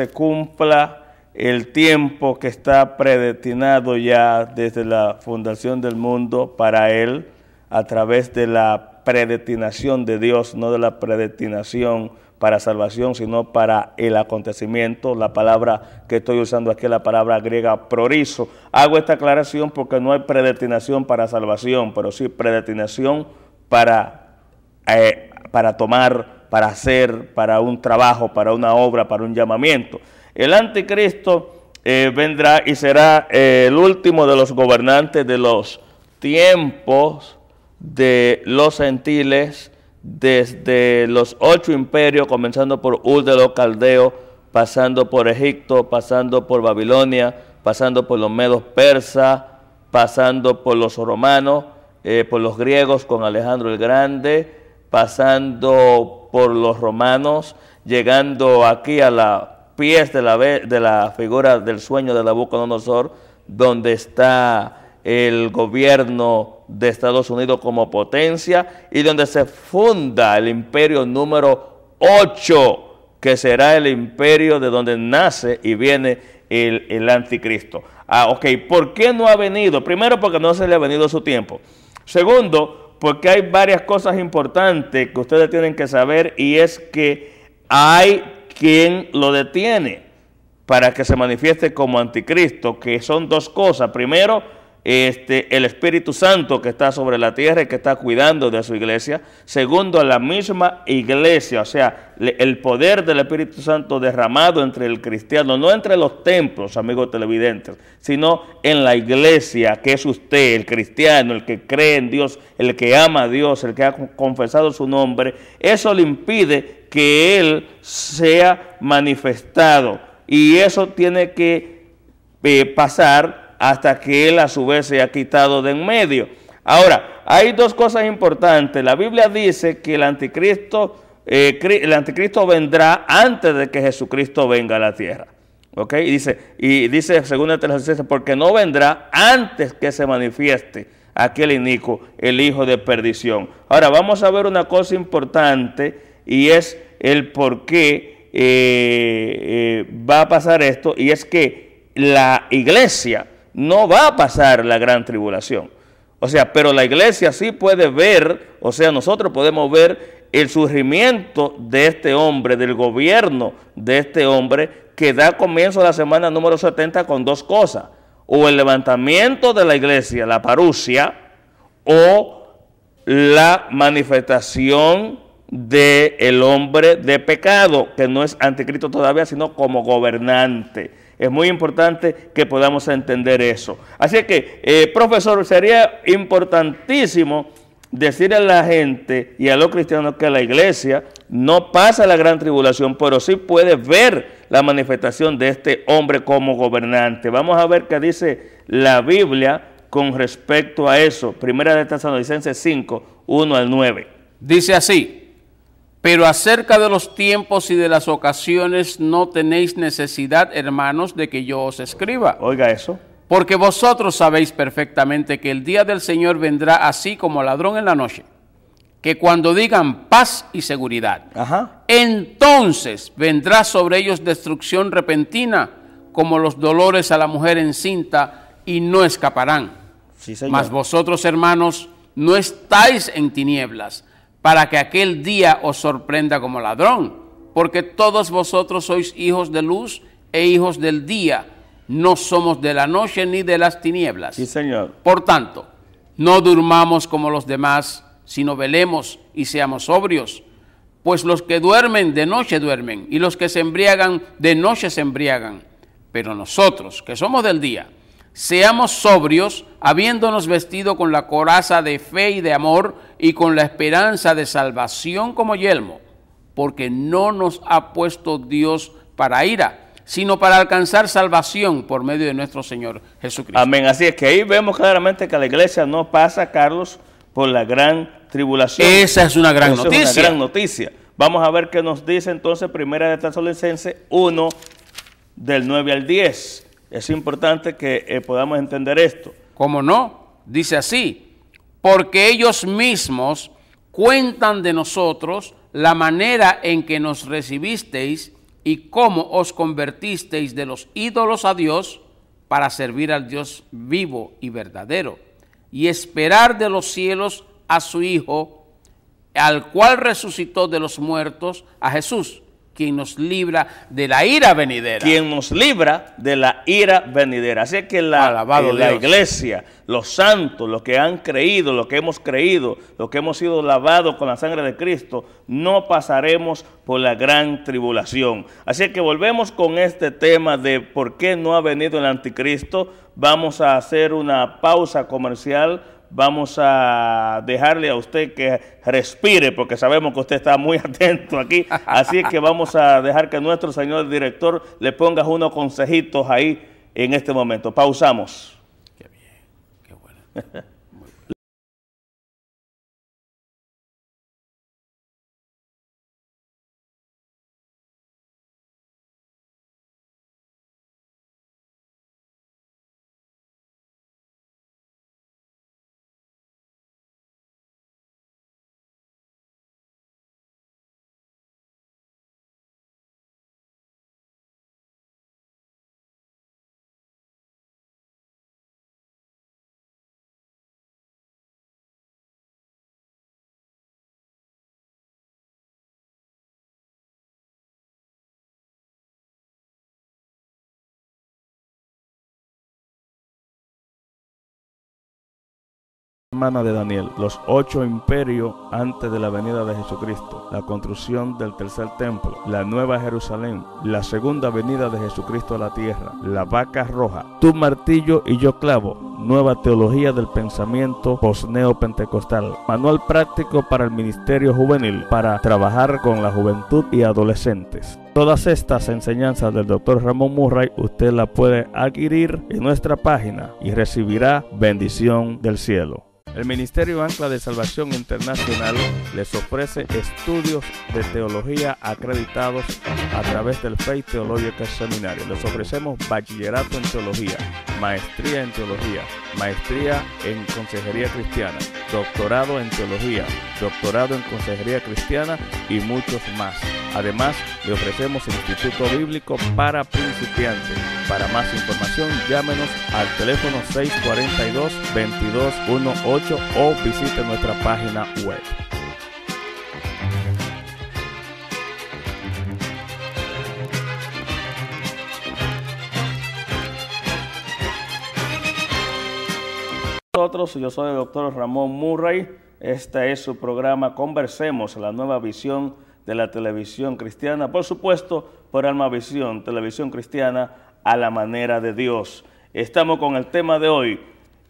se cumpla el tiempo que está predestinado ya desde la fundación del mundo para él a través de la predestinación de Dios, no de la predestinación para salvación, sino para el acontecimiento. La palabra que estoy usando aquí es la palabra griega prorizo. Hago esta aclaración porque no hay predestinación para salvación, pero sí predestinación para, eh, para tomar para hacer, para un trabajo, para una obra, para un llamamiento. El anticristo eh, vendrá y será eh, el último de los gobernantes de los tiempos de los gentiles, desde los ocho imperios, comenzando por Ur de los Caldeos, pasando por Egipto, pasando por Babilonia, pasando por los medos persas, pasando por los romanos, eh, por los griegos con Alejandro el Grande, pasando por los romanos, llegando aquí a la pies de la, de la figura del sueño de Nabucodonosor, donde está el gobierno de Estados Unidos como potencia y donde se funda el imperio número 8, que será el imperio de donde nace y viene el, anticristo. Ah, ok, ¿por qué no ha venido? Primero porque no se le ha venido su tiempo. Segundo, porque hay varias cosas importantes que ustedes tienen que saber y es que hay quien lo detiene para que se manifieste como anticristo, que son dos cosas. Primero, este, el Espíritu Santo que está sobre la tierra y que está cuidando de su iglesia. Segundo, la misma iglesia, o sea, el poder del Espíritu Santo derramado entre el cristiano, no entre los templos, amigos televidentes, sino en la iglesia que es usted, el cristiano, el que cree en Dios, el que ama a Dios, el que ha confesado su nombre. Eso le impide que Él sea manifestado y eso tiene que eh, pasar hasta que Él a su vez se ha quitado de en medio. Ahora, hay dos cosas importantes. La Biblia dice que el anticristo, eh, el anticristo vendrá antes de que Jesucristo venga a la tierra. ¿Ok? Y dice, y dice según el porque no vendrá antes que se manifieste aquel inico, el hijo de perdición. Ahora, vamos a ver una cosa importante y es el por qué eh, eh, va a pasar esto, y es que la iglesia no va a pasar la gran tribulación. O sea, pero la iglesia sí puede ver, o sea, nosotros podemos ver el surgimiento de este hombre, del gobierno de este hombre, que da comienzo a la semana número 70 con dos cosas. O el levantamiento de la iglesia, la parusia, o la manifestación del el hombre de pecado, que no es anticristo todavía, sino como gobernante. Es muy importante que podamos entender eso. Así que, eh, profesor, sería importantísimo decir a la gente y a los cristianos que la iglesia no pasa la gran tribulación, pero sí puede ver la manifestación de este hombre como gobernante. Vamos a ver qué dice la Biblia con respecto a eso. Primera de Tesalonicenses 5, 1 al 9. Dice así. Pero acerca de los tiempos y de las ocasiones no tenéis necesidad, hermanos, de que yo os escriba. Oiga eso. Porque vosotros sabéis perfectamente que el día del Señor vendrá así como ladrón en la noche. Que cuando digan paz y seguridad, entonces vendrá sobre ellos destrucción repentina, como los dolores a la mujer encinta, y no escaparán. Sí, Mas vosotros, hermanos, no estáis en tinieblas para que aquel día os sorprenda como ladrón, porque todos vosotros sois hijos de luz e hijos del día, no somos de la noche ni de las tinieblas. Sí, Señor. Por tanto, no durmamos como los demás, sino velemos y seamos sobrios, pues los que duermen de noche duermen, y los que se embriagan de noche se embriagan, pero nosotros, que somos del día, Seamos sobrios, habiéndonos vestido con la coraza de fe y de amor y con la esperanza de salvación como yelmo, porque no nos ha puesto Dios para ira, sino para alcanzar salvación por medio de nuestro Señor Jesucristo. Amén. Así es que ahí vemos claramente que la iglesia no pasa, Carlos, por la gran tribulación. Esa es una gran noticia. Es una gran noticia. Vamos a ver qué nos dice entonces Primera de Tesalonicenses 1 del 9 al 10. Es importante que eh, podamos entender esto. ¿Cómo no? Dice así, porque ellos mismos cuentan de nosotros la manera en que nos recibisteis y cómo os convertisteis de los ídolos a Dios para servir al Dios vivo y verdadero y esperar de los cielos a su Hijo, al cual resucitó de los muertos, a Jesús, quien nos libra de la ira venidera. Quien nos libra de la ira venidera. Así que la, eh, la iglesia, los santos, los que han creído, los que hemos creído, los que hemos sido lavados con la sangre de Cristo, no pasaremos por la gran tribulación. Así que volvemos con este tema de por qué no ha venido el anticristo. Vamos a hacer una pausa comercial vamos a dejarle a usted que respire, porque sabemos que usted está muy atento aquí. Así es que vamos a dejar que nuestro señor director le ponga unos consejitos ahí en este momento. Pausamos. Qué bien, qué bueno. hermana de Daniel, los ocho imperios antes de la venida de Jesucristo, la construcción del tercer templo, la nueva Jerusalén, la segunda venida de Jesucristo a la tierra, la vaca roja, tu martillo y yo clavo, nueva teología del pensamiento posneopentecostal, manual práctico para el ministerio juvenil, para trabajar con la juventud y adolescentes. Todas estas enseñanzas del Dr. Ramón Murray usted las puede adquirir en nuestra página y recibirá bendición del cielo. El Ministerio Ancla de Salvación Internacional les ofrece estudios de teología acreditados a través del Faith Theological Seminario. Les ofrecemos bachillerato en teología, maestría en teología, maestría en consejería cristiana, doctorado en teología, doctorado en consejería cristiana y muchos más. Además, le ofrecemos Instituto Bíblico para principiantes. Para más información, llámenos al teléfono 642-2218 o visite nuestra página web. Yo soy el doctor Ramón Murray. Este es su programa Conversemos, la nueva visión de la televisión cristiana. Por supuesto, por Alma Visión, televisión cristiana a la manera de Dios. Estamos con el tema de hoy,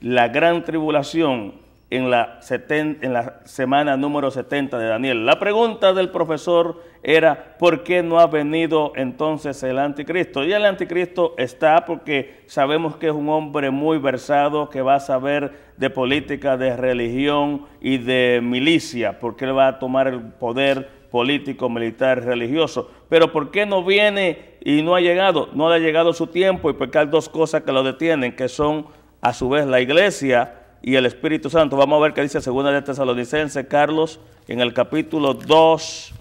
la gran tribulación, en la, en la semana número 70 de Daniel. La pregunta del profesor era, ¿por qué no ha venido entonces el anticristo? Y el anticristo está porque sabemos que es un hombre muy versado, que va a saber de política, de religión y de milicia, porque él va a tomar el poder político, militar, religioso. Pero ¿por qué no viene y no ha llegado? No le ha llegado su tiempo y porque pues hay dos cosas que lo detienen, que son a su vez la iglesia, y el Espíritu Santo. Vamos a ver qué dice segunda de Tesalonicenses Carlos, en el capítulo 2,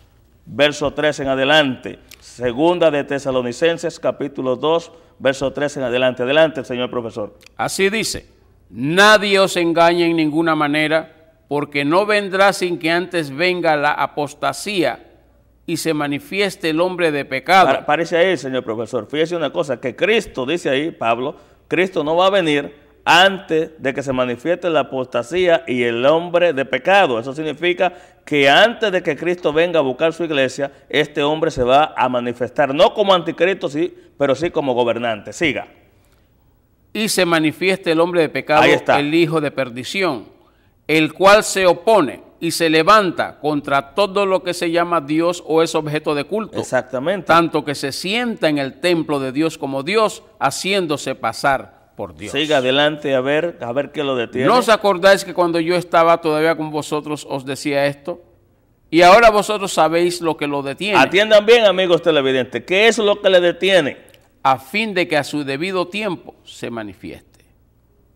verso 3 en adelante. Segunda de Tesalonicenses, capítulo 2, verso 3 en adelante. Adelante, señor profesor. Así dice, nadie os engaña en ninguna manera, porque no vendrá sin que antes venga la apostasía y se manifieste el hombre de pecado. parece ahí, señor profesor, fíjese una cosa, que Cristo, dice ahí Pablo, Cristo no va a venir antes de que se manifieste la apostasía y el hombre de pecado. Eso significa que antes de que Cristo venga a buscar su iglesia, este hombre se va a manifestar, no como anticristo, sí, pero sí como gobernante. Siga. Y se manifieste el hombre de pecado, el hijo de perdición, el cual se opone y se levanta contra todo lo que se llama Dios o es objeto de culto. Exactamente. Tanto que se sienta en el templo de Dios como Dios, haciéndose pasar por Dios. Siga adelante a ver, a ver qué lo detiene. ¿No os acordáis que cuando yo estaba todavía con vosotros os decía esto? Y ahora vosotros sabéis lo que lo detiene. Atiendan bien, amigos televidentes, ¿qué es lo que le detiene? A fin de que a su debido tiempo se manifieste.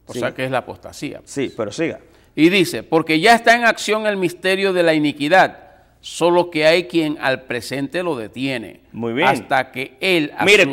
O sea que es la apostasía. Pues. Sí, pero siga. Y dice, porque ya está en acción el misterio de la iniquidad, solo que hay quien al presente lo detiene. Muy bien. Hasta que él... Mire,